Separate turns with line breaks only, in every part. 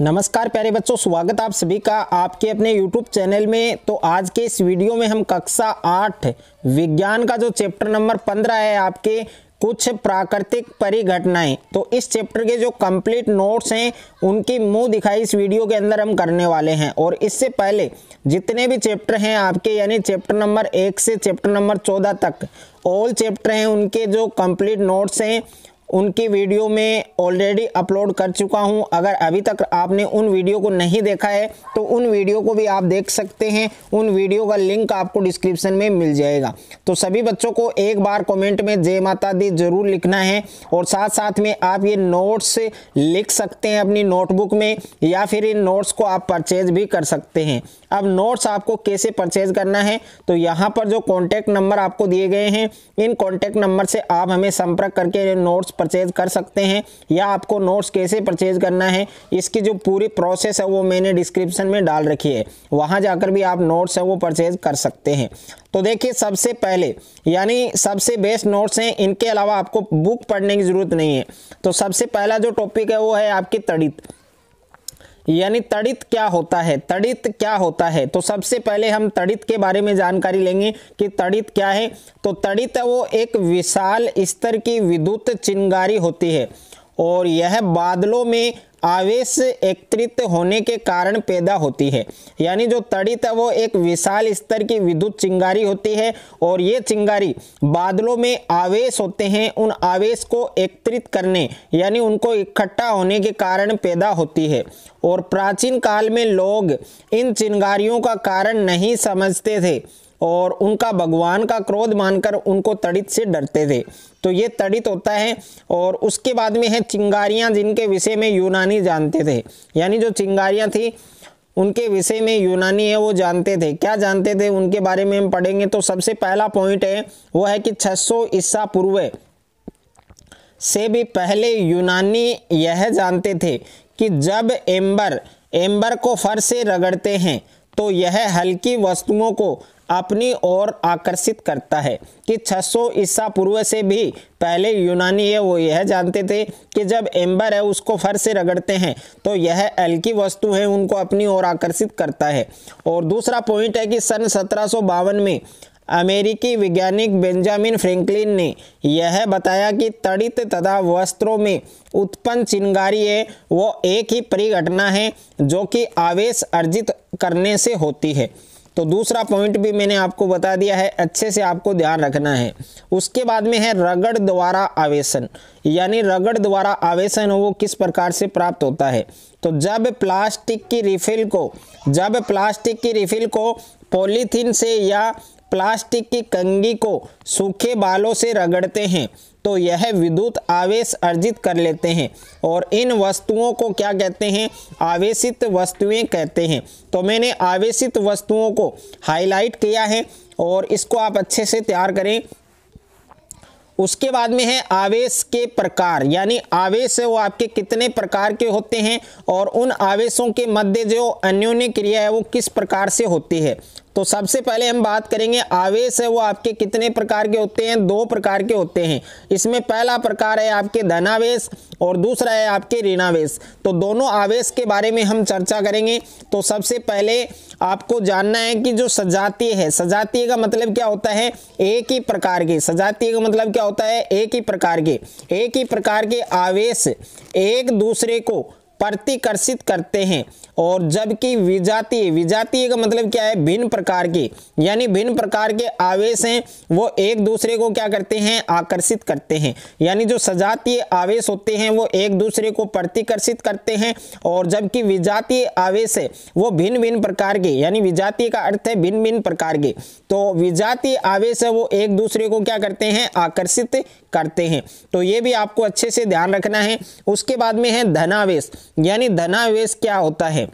नमस्कार प्यारे बच्चों स्वागत आप सभी का आपके अपने यूट्यूब चैनल में तो आज के इस वीडियो में हम कक्षा आठ विज्ञान का जो चैप्टर नंबर पंद्रह है आपके कुछ प्राकृतिक परिघटनाएं तो इस चैप्टर के जो कंप्लीट नोट्स हैं उनकी मुंह दिखाई इस वीडियो के अंदर हम करने वाले हैं और इससे पहले जितने भी चैप्टर हैं आपके यानी चैप्टर नंबर एक से चैप्टर नंबर चौदह तक ऑल चैप्टर हैं उनके जो कंप्लीट नोट्स हैं उनकी वीडियो में ऑलरेडी अपलोड कर चुका हूं अगर अभी तक आपने उन वीडियो को नहीं देखा है तो उन वीडियो को भी आप देख सकते हैं उन वीडियो का लिंक आपको डिस्क्रिप्शन में मिल जाएगा तो सभी बच्चों को एक बार कमेंट में जय माता दी जरूर लिखना है और साथ साथ में आप ये नोट्स लिख सकते हैं अपनी नोटबुक में या फिर इन नोट्स को आप परचेज भी कर सकते हैं अब नोट्स आपको कैसे परचेज करना है तो यहाँ पर जो कॉन्टैक्ट नंबर आपको दिए गए हैं इन कॉन्टैक्ट नंबर से आप हमें संपर्क करके नोट्स परचेज कर सकते हैं या आपको नोट्स कैसे परचेज करना है इसकी जो पूरी प्रोसेस है वो मैंने डिस्क्रिप्शन में डाल रखी है वहाँ जाकर भी आप नोट्स हैं वो परचेज कर सकते हैं तो देखिए सबसे पहले यानी सबसे बेस्ट नोट्स हैं इनके अलावा आपको बुक पढ़ने की ज़रूरत नहीं है तो सबसे पहला जो टॉपिक है वो है आपकी तड़ित यानी तड़ित क्या होता है तड़ित क्या होता है तो सबसे पहले हम तड़ित के बारे में जानकारी लेंगे कि तड़ित क्या है तो तड़ित वो एक विशाल स्तर की विद्युत चिंगारी होती है और यह बादलों में आवेश एकत्रित होने के कारण पैदा होती है यानी जो तड़ित है वो एक विशाल स्तर की विद्युत चिंगारी होती है और ये चिंगारी बादलों में आवेश होते हैं उन आवेश को एकत्रित करने यानी उनको इकट्ठा होने के कारण पैदा होती है और प्राचीन काल में लोग इन चिंगारियों का कारण नहीं समझते थे और उनका भगवान का क्रोध मानकर उनको तड़ित से डरते थे तो ये तड़ित होता है और उसके बाद में है चिंगारियाँ जिनके विषय में यूनानी जानते थे यानी जो चिंगारियाँ थी उनके विषय में यूनानी है वो जानते थे क्या जानते थे उनके बारे में हम पढ़ेंगे तो सबसे पहला पॉइंट है वो है कि 600 ईसा पूर्व से भी पहले यूनानी यह जानते थे कि जब एम्बर एम्बर को फर से रगड़ते हैं तो यह हल्की वस्तुओं को अपनी ओर आकर्षित करता है कि 600 ईसा पूर्व से भी पहले यूनानी है वो यह जानते थे कि जब एम्बर है उसको फर से रगड़ते हैं तो यह एल्की वस्तु है उनको अपनी ओर आकर्षित करता है और दूसरा पॉइंट है कि सन सत्रह में अमेरिकी वैज्ञानिक बेंजामिन फ्रैंकलिन ने यह बताया कि तड़ित तथा वस्त्रों में उत्पन्न चिंगारी है वो एक ही परिघटना है जो कि आवेश अर्जित करने से होती है तो दूसरा पॉइंट भी मैंने आपको बता दिया है अच्छे से आपको ध्यान रखना है उसके बाद में है रगड़ द्वारा आवेशन यानी रगड़ द्वारा आवेशन वो किस प्रकार से प्राप्त होता है तो जब प्लास्टिक की रिफिल को जब प्लास्टिक की रिफिल को पॉलीथीन से या प्लास्टिक की कंगी को सूखे बालों से रगड़ते हैं तो यह विद्युत आवेश अर्जित कर लेते हैं और इन वस्तुओं को क्या कहते हैं आवेशित वस्तुएं कहते हैं तो मैंने आवेशित वस्तुओं को हाईलाइट किया है और इसको आप अच्छे से तैयार करें उसके बाद में है आवेश के प्रकार यानी आवेश है वो आपके कितने प्रकार के होते हैं और उन आवेशों के मध्य जो अन्योन्य क्रिया है वो किस प्रकार से होती है तो सबसे पहले हम बात करेंगे आवेश है वो आपके कितने प्रकार के होते हैं दो प्रकार के होते हैं इसमें पहला प्रकार है आपके धनावेश और दूसरा है आपके ऋणावेश तो दोनों आवेश के बारे में हम चर्चा करेंगे तो सबसे पहले आपको जानना है कि जो सजातीय है सजातीय का मतलब क्या होता है एक ही प्रकार के सजातीय का मतलब क्या होता है एक ही प्रकार के एक ही प्रकार के आवेश एक दूसरे को प्रतिकर्षित करते हैं और जबकि विजातीय विजातीय का मतलब क्या है भिन्न प्रकार के यानी भिन्न प्रकार के आवेश हैं वो एक दूसरे को क्या करते हैं आकर्षित करते हैं यानी जो सजातीय आवेश होते हैं वो एक दूसरे को प्रतिकर्षित करते हैं और जबकि विजातीय आवेश है वो भिन्न भिन्न प्रकार के यानी विजातीय का अर्थ है भिन्न भिन्न प्रकार के तो विजातीय आवेश है वो एक दूसरे को क्या करते हैं आकर्षित करते हैं तो ये भी आपको अच्छे से ध्यान रखना है उसके बाद में है धनावेश यानी धनावेश क्या होता है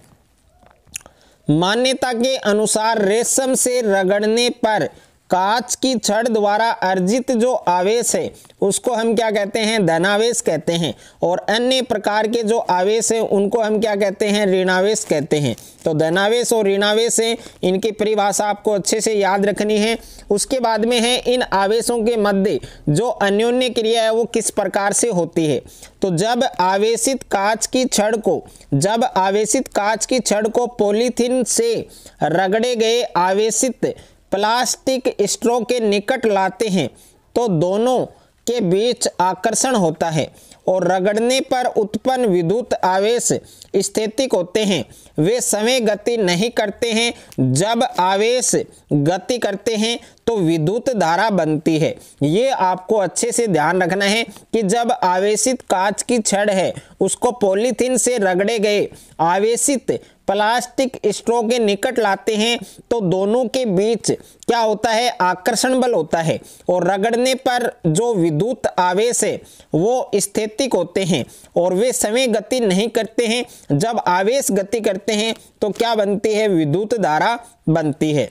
मान्यता के अनुसार रेशम से रगड़ने पर कांच की छड़ द्वारा अर्जित जो आवेश है उसको हम क्या कहते हैं धनावेश कहते हैं और अन्य प्रकार के जो आवेश हैं उनको हम क्या कहते हैं ऋणावेश कहते हैं तो धनावेश और ऋणावेश हैं इनकी परिभाषा आपको अच्छे से याद रखनी है उसके बाद में है इन आवेशों के मध्य जो अन्योन्य क्रिया है वो किस प्रकार से होती है तो जब आवेशित कांच की छड़ को जब आवेशित कांच की छड़ को पोलिथिन से रगड़े गए आवेशित प्लास्टिक स्ट्रो के निकट लाते हैं तो दोनों के बीच आकर्षण होता है और रगड़ने पर उत्पन्न विद्युत आवेश स्थितिक होते हैं वे समय गति नहीं करते हैं जब आवेश गति करते हैं तो विद्युत धारा बनती है ये आपको अच्छे से ध्यान रखना है कि जब आवेशित कांच की छड़ है उसको पॉलीथीन से रगड़े गए आवेशित प्लास्टिक स्ट्रो के निकट लाते हैं तो दोनों के बीच क्या होता है आकर्षण बल होता है और रगड़ने पर जो विद्युत आवेश है वो स्थितिक होते हैं और वे समय गति नहीं करते हैं जब आवेश गति करते हैं तो क्या बनती है विद्युत धारा बनती है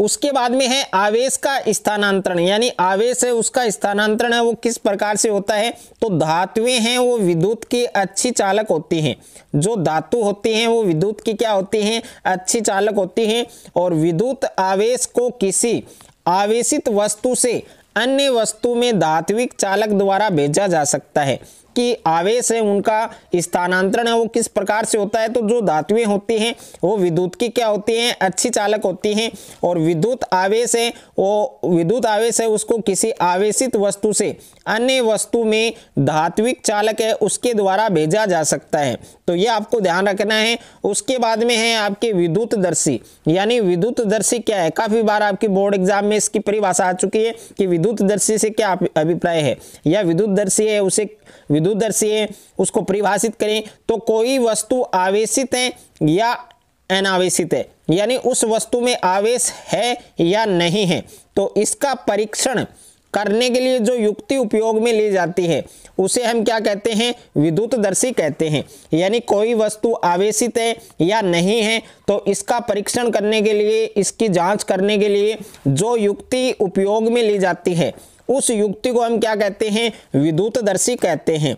उसके बाद में है आवेश का स्थानांतरण यानी आवेश है उसका स्थानांतरण है वो किस प्रकार से होता है तो धातुएं हैं वो विद्युत की अच्छी चालक होती हैं जो धातु होती हैं वो विद्युत की क्या होती हैं अच्छी चालक होती हैं और विद्युत आवेश को किसी आवेशित वस्तु से अन्य वस्तु में धात्विक चालक द्वारा भेजा जा सकता है की आवेश है उनका स्थानांतरण है वो किस प्रकार से होता है तो जो धातुएं होती हैं वो विद्युत की क्या होती हैं अच्छी चालक होती हैं और विद्युत आवेश है वो विद्युत आवेश है उसको किसी आवेशित वस्तु से अन्य वस्तु में धात्विक चालक है उसके द्वारा भेजा जा सकता है तो ये आपको ध्यान रखना है उसके बाद में है आपके विद्युत दर्शी यानी विद्युत दर्शी क्या है काफ़ी बार आपकी बोर्ड एग्जाम में इसकी परिभाषा आ चुकी है कि विद्युत दर्शी से क्या अभिप्राय है या विद्युत दर्शी है उसे विद्युदर्शी है उसको परिभाषित करें तो कोई वस्तु आवेशित है या अनावेशित है यानी उस वस्तु में आवेश है या नहीं है तो इसका परीक्षण करने के लिए जो युक्ति उपयोग में ली जाती है उसे हम क्या कहते हैं विद्युतदर्शी कहते हैं यानी कोई वस्तु आवेशित है या नहीं है तो इसका परीक्षण करने के लिए इसकी जांच करने के लिए जो युक्ति उपयोग में ली जाती है उस युक्ति को हम क्या कहते हैं विद्युतदर्शी कहते हैं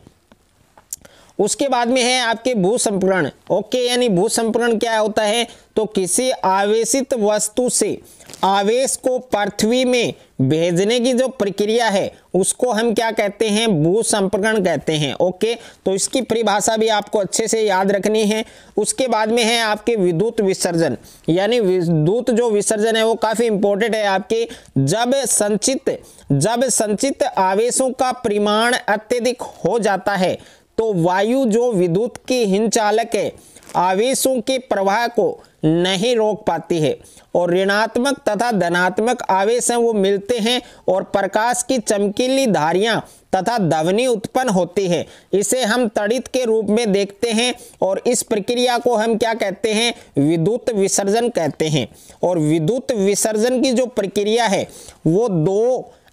उसके बाद में है आपके भू संपूर्ण ओके यानी भू संपूर्ण क्या होता है तो किसी आवेशित वस्तु से आवेश को पृथ्वी में भेजने की जो प्रक्रिया है उसको हम क्या कहते हैं भू संप्रकरण कहते हैं ओके तो इसकी परिभाषा भी आपको अच्छे से याद रखनी है उसके बाद में है आपके विद्युत विसर्जन यानी विद्युत जो विसर्जन है वो काफ़ी इंपॉर्टेंट है आपके जब संचित जब संचित आवेशों का परिमाण अत्यधिक हो जाता है तो वायु जो विद्युत की हिंचालक है आवेशों के प्रवाह को नहीं रोक पाती है और ऋणात्मक तथा धनात्मक आवेश हैं वो मिलते हैं और प्रकाश की चमकीली धारियां तथा धवनी उत्पन्न होती है इसे हम तड़ित के रूप में देखते हैं और इस प्रक्रिया को हम क्या कहते हैं विद्युत विसर्जन कहते हैं और विद्युत विसर्जन की जो प्रक्रिया है वो दो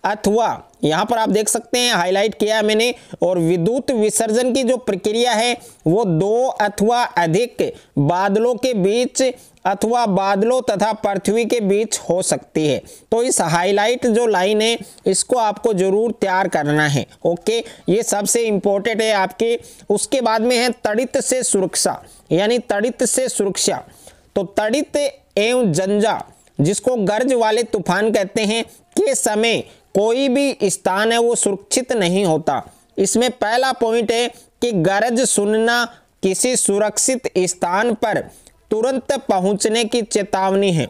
अथवा यहाँ पर आप देख सकते हैं हाईलाइट किया है मैंने और विद्युत विसर्जन की जो प्रक्रिया है वो दो अथवा अधिक बादलों के बीच अथवा बादलों तथा पृथ्वी के बीच हो सकती है तो इस हाईलाइट जो लाइन है इसको आपको जरूर तैयार करना है ओके ये सबसे इम्पोर्टेंट है आपके उसके बाद में है तड़ित से सुरक्षा यानी तड़ित से सुरक्षा तो तड़ित एवं जंजा जिसको गर्ज वाले तूफान कहते हैं के समय कोई भी स्थान है वो सुरक्षित नहीं होता इसमें पहला पॉइंट है कि गरज सुनना किसी सुरक्षित स्थान पर तुरंत पहुंचने की चेतावनी है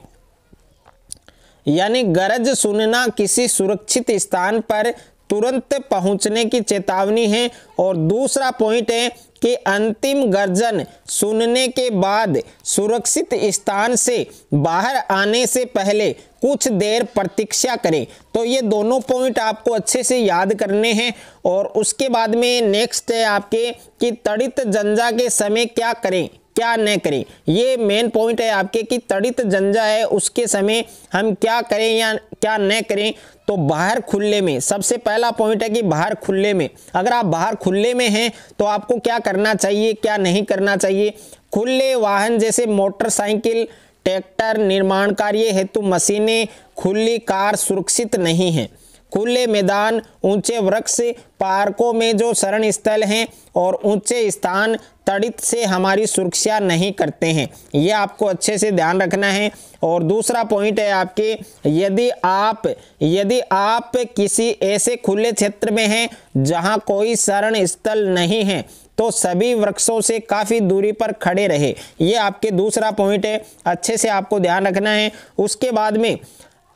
यानी गरज सुनना किसी सुरक्षित स्थान पर तुरंत पहुंचने की चेतावनी है और दूसरा पॉइंट है कि अंतिम गर्जन सुनने के बाद सुरक्षित स्थान से बाहर आने से पहले कुछ देर प्रतीक्षा करें तो ये दोनों पॉइंट आपको अच्छे से याद करने हैं और उसके बाद में नेक्स्ट है आपके कि तड़ित जंजा के समय क्या करें क्या न करें ये मेन पॉइंट है आपके कि तड़ित जंजा है उसके समय हम क्या करें या क्या न करें तो बाहर खुले में सबसे पहला पॉइंट है कि बाहर खुले में अगर आप बाहर खुले में हैं तो आपको क्या करना चाहिए क्या नहीं करना चाहिए खुले वाहन जैसे मोटरसाइकिल ट्रैक्टर निर्माण कार्य हेतु मशीनें खुली कार सुरक्षित नहीं हैं खुले मैदान ऊंचे वृक्ष पार्कों में जो शरण स्थल हैं और ऊंचे स्थान तड़ित से हमारी सुरक्षा नहीं करते हैं ये आपको अच्छे से ध्यान रखना है और दूसरा पॉइंट है आपके यदि आप यदि आप किसी ऐसे खुले क्षेत्र में हैं जहां कोई शरण स्थल नहीं है तो सभी वृक्षों से काफ़ी दूरी पर खड़े रहे ये आपके दूसरा पॉइंट है अच्छे से आपको ध्यान रखना है उसके बाद में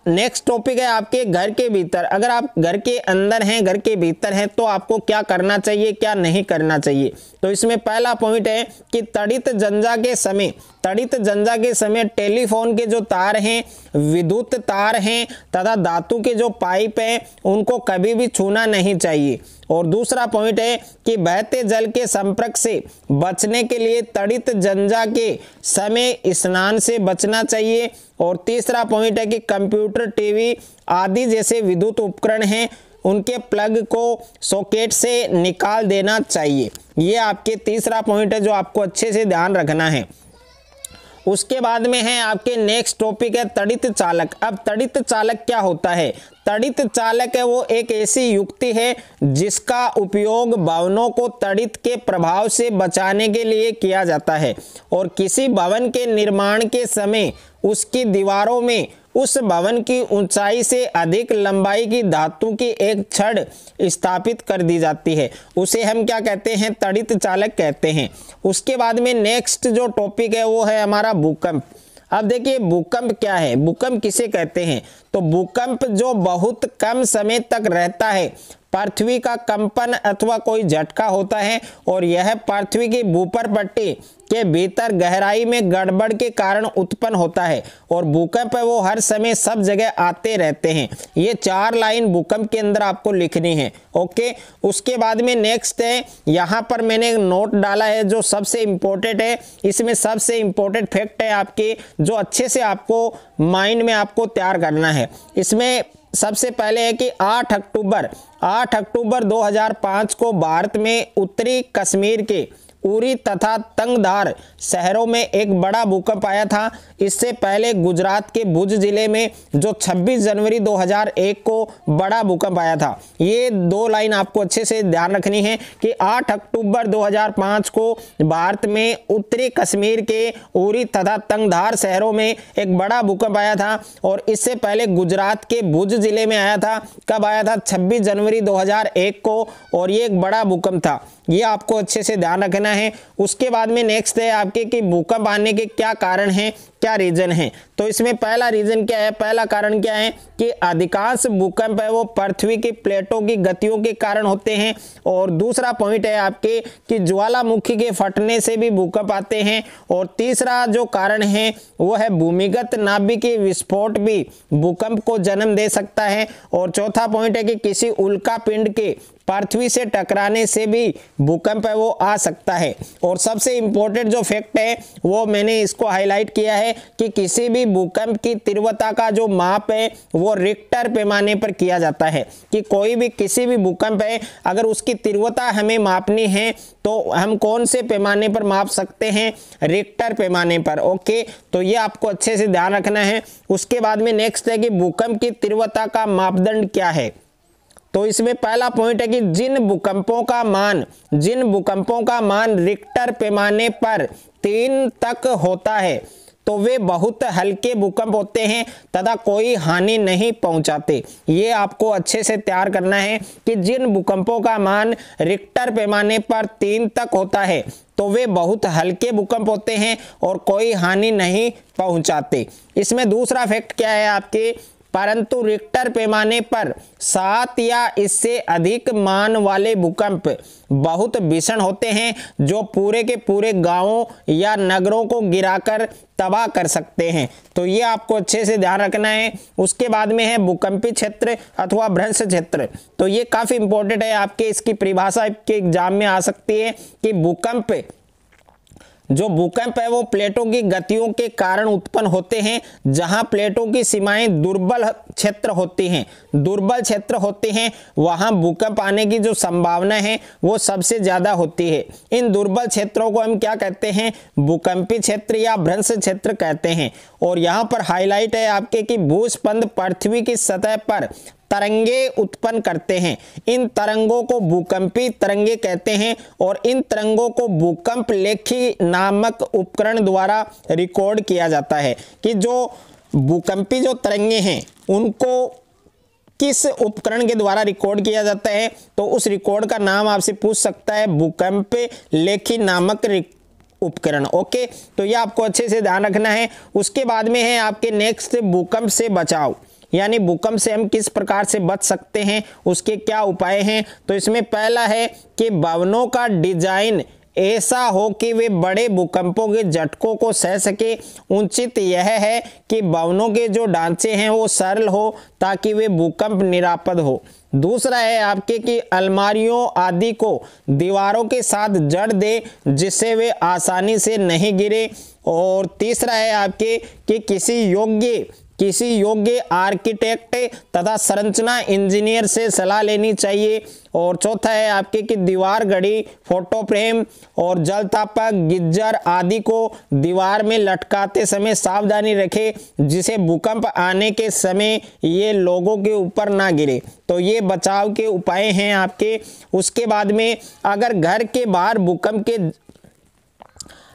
नेक्स्ट टॉपिक है आपके घर के भीतर अगर आप घर के अंदर हैं घर के भीतर हैं तो आपको क्या करना चाहिए क्या नहीं करना चाहिए तो इसमें पहला पॉइंट है कि तड़ित जंजा के समय तड़ित जंजा के समय टेलीफोन के जो तार हैं विद्युत तार हैं तथा धातु के जो पाइप हैं उनको कभी भी छूना नहीं चाहिए और दूसरा पॉइंट है कि बहते जल के संपर्क से बचने के लिए तड़ित जंजा के समय स्नान से बचना चाहिए और तीसरा पॉइंट है कि कंप्यूटर टीवी आदि जैसे विद्युत उपकरण हैं उनके प्लग को सॉकेट से निकाल देना चाहिए ये आपके तीसरा पॉइंट है जो आपको अच्छे से ध्यान रखना है उसके बाद में है आपके नेक्स्ट टॉपिक है तड़ित चालक अब तड़ित चालक क्या होता है तड़ित चालक है वो एक ऐसी युक्ति है जिसका उपयोग भवनों को तड़ित के प्रभाव से बचाने के लिए किया जाता है और किसी भवन के निर्माण के समय उसकी दीवारों में उस भवन की ऊंचाई से अधिक लंबाई की धातु की एक छड़ स्थापित कर दी जाती है उसे हम क्या कहते हैं तड़ित चालक कहते हैं उसके बाद में नेक्स्ट जो टॉपिक है वो है हमारा भूकंप अब देखिए भूकंप क्या है भूकंप किसे कहते हैं तो भूकंप जो बहुत कम समय तक रहता है पृथ्वी का कंपन अथवा कोई झटका होता है और यह पृथ्वी की भूपर पट्टी के भीतर गहराई में गड़बड़ के कारण उत्पन्न होता है और भूकंप है वो हर समय सब जगह आते रहते हैं ये चार लाइन भूकंप के अंदर आपको लिखनी है ओके उसके बाद में नेक्स्ट है यहाँ पर मैंने नोट डाला है जो सबसे इम्पोर्टेंट है इसमें सबसे इम्पोर्टेंट फैक्ट है आपके जो अच्छे से आपको माइंड में आपको तैयार करना है इसमें सबसे पहले है कि 8 अक्टूबर 8 अक्टूबर 2005 को भारत में उत्तरी कश्मीर के उरी तथा तंगधार शहरों में एक बड़ा भूकंप आया था इससे पहले गुजरात के भुज जिले में जो 26 जनवरी 2001 को बड़ा भूकंप आया था ये दो लाइन आपको अच्छे से ध्यान रखनी है कि 8 अक्टूबर 2005 को भारत में उत्तरी कश्मीर के उरी तथा तंगधार शहरों में एक बड़ा भूकंप आया था और इससे पहले गुजरात के भुज जिले में आया था कब आया था छब्बीस जनवरी दो को और ये एक बड़ा भूकंप था ये आपको अच्छे से ध्यान रखना करना है उसके बाद में नेक्स्ट है आपके कि भूकंप आने के क्या कारण हैं क्या रीज़न है तो इसमें पहला रीज़न क्या है पहला कारण क्या है कि अधिकांश भूकंप है वो पृथ्वी की प्लेटों की गतियों के कारण होते हैं और दूसरा पॉइंट है आपके कि ज्वालामुखी के फटने से भी भूकंप आते हैं और तीसरा जो कारण है वो है भूमिगत नाभिक के विस्फोट भी भूकंप को जन्म दे सकता है और चौथा पॉइंट है कि किसी उल्का पिंड के पृथ्वी से टकराने से भी भूकंप है वो आ सकता है और सबसे इम्पोर्टेंट जो फैक्ट है वो मैंने इसको हाईलाइट किया है कि किसी भी भूकंप की तीव्रता का जो माप है वो रिक्टर पैमाने पर किया जाता है कि कोई भी किसी भी भूकंप है अगर उसकी तीव्रता हमें मापनी है तो हम कौन से पैमाने पर माप सकते हैं रिक्टर पैमाने पर ओके तो ये आपको अच्छे से ध्यान रखना है उसके बाद में नेक्स्ट है कि भूकंप की तीव्रता का मापदंड क्या है तो इसमें पहला पॉइंट है कि जिन भूकंपों का मान जिन भूकंपों का मान रिक्टर पैमाने पर तीन तक होता है तो वे बहुत हल्के भूकंप होते हैं तथा कोई हानि नहीं पहुंचाते ये आपको अच्छे से तैयार करना है कि जिन भूकंपों का मान रिक्टर पैमाने पर तीन तक होता है तो वे बहुत हल्के भूकंप होते हैं और कोई हानि नहीं पहुंचाते इसमें दूसरा फैक्ट क्या है आपके परंतु रिक्टर पैमाने पर सात या इससे अधिक मान वाले भूकंप बहुत भीषण होते हैं जो पूरे के पूरे गांवों या नगरों को गिराकर तबाह कर सकते हैं तो ये आपको अच्छे से ध्यान रखना है उसके बाद में है भूकंपी क्षेत्र अथवा भ्रंश क्षेत्र तो ये काफ़ी इंपॉर्टेंट है आपके इसकी परिभाषा के एग्जाम में आ सकती है कि भूकंप जो भूकंप है वो प्लेटों की गतियों के कारण उत्पन्न होते हैं जहां प्लेटों की सीमाएं दुर्बल क्षेत्र होती हैं दुर्बल क्षेत्र होते हैं वहां भूकंप आने की जो संभावना है वो सबसे ज़्यादा होती है इन दुर्बल क्षेत्रों को हम क्या कहते हैं भूकंपी क्षेत्र या भ्रंश क्षेत्र कहते हैं और यहाँ पर हाईलाइट है आपके कि भूस्पंद पृथ्वी की सतह पर तरंगे उत्पन्न करते हैं इन तरंगों को भूकंपी तरंगे कहते हैं और इन तरंगों को भूकंप लेखी नामक उपकरण द्वारा रिकॉर्ड किया जाता है कि जो भूकंपी जो तरंगे हैं उनको किस उपकरण के द्वारा रिकॉर्ड किया जाता है तो उस रिकॉर्ड का नाम आपसे पूछ सकता है भूकंप लेखी नामक उपकरण ओके तो ये आपको अच्छे से ध्यान रखना है उसके बाद में है आपके नेक्स्ट भूकंप से बचाव यानी भूकंप से हम किस प्रकार से बच सकते हैं उसके क्या उपाय हैं तो इसमें पहला है कि भवनों का डिजाइन ऐसा हो कि वे बड़े भूकंपों के झटकों को सह सके उचित यह है कि भवनों के जो ढांचे हैं वो सरल हो ताकि वे भूकंप निरापद हो दूसरा है आपके कि अलमारियों आदि को दीवारों के साथ जड़ दे जिससे वे आसानी से नहीं गिरे और तीसरा है आपके कि किसी योग्य किसी योग्य आर्किटेक्ट तथा संरचना इंजीनियर से सलाह लेनी चाहिए और चौथा है आपके कि दीवार घड़ी फोटो फ्रेम और जलतापक गिज्जर आदि को दीवार में लटकाते समय सावधानी रखें जिसे भूकंप आने के समय ये लोगों के ऊपर ना गिरे तो ये बचाव के उपाय हैं आपके उसके बाद में अगर घर के बाहर भूकंप के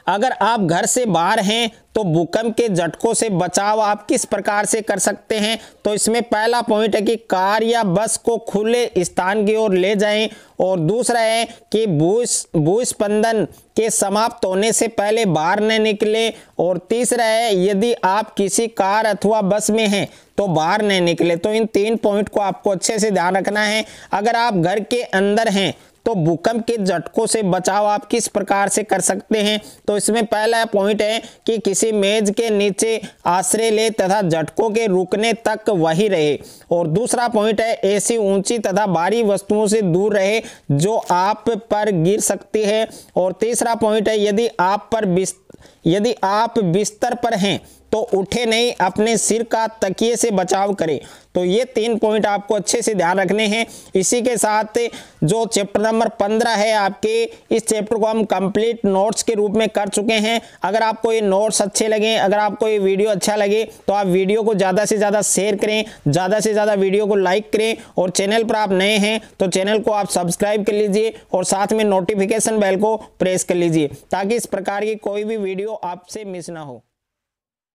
अगर आप घर से बाहर हैं तो भूकंप के झटकों से बचाव आप किस प्रकार से कर सकते हैं तो इसमें पहला पॉइंट है कि कार या बस को खुले स्थान की ओर ले जाएं और दूसरा है कि भूस्पंदन के समाप्त होने से पहले बाहर न निकले और तीसरा है यदि आप किसी कार अथवा बस में हैं तो बाहर न निकले तो इन तीन पॉइंट को आपको अच्छे से ध्यान रखना है अगर आप घर के अंदर हैं तो भूकंप के झटकों से बचाव आप किस प्रकार से कर सकते हैं तो इसमें पहला पॉइंट है कि किसी मेज के नीचे आश्रय ले तथा झटकों के रुकने तक वही रहे और दूसरा पॉइंट है ऐसी ऊंची तथा भारी वस्तुओं से दूर रहे जो आप पर गिर सकती है और तीसरा पॉइंट है यदि आप पर बिस्तर यदि आप बिस्तर पर हैं तो उठे नहीं अपने सिर का तकिए से बचाव करें तो ये तीन पॉइंट आपको अच्छे से ध्यान रखने हैं इसी के साथ जो चैप्टर नंबर पंद्रह है आपके इस चैप्टर को हम कंप्लीट नोट्स के रूप में कर चुके हैं अगर आपको ये नोट्स अच्छे लगे अगर आपको ये वीडियो अच्छा लगे तो आप वीडियो को ज़्यादा से ज़्यादा शेयर करें ज़्यादा से ज़्यादा वीडियो को लाइक करें और चैनल पर आप नए हैं तो चैनल को आप सब्सक्राइब कर लीजिए और साथ में नोटिफिकेशन बैल को प्रेस कर लीजिए ताकि इस प्रकार की कोई भी वीडियो आपसे मिस ना हो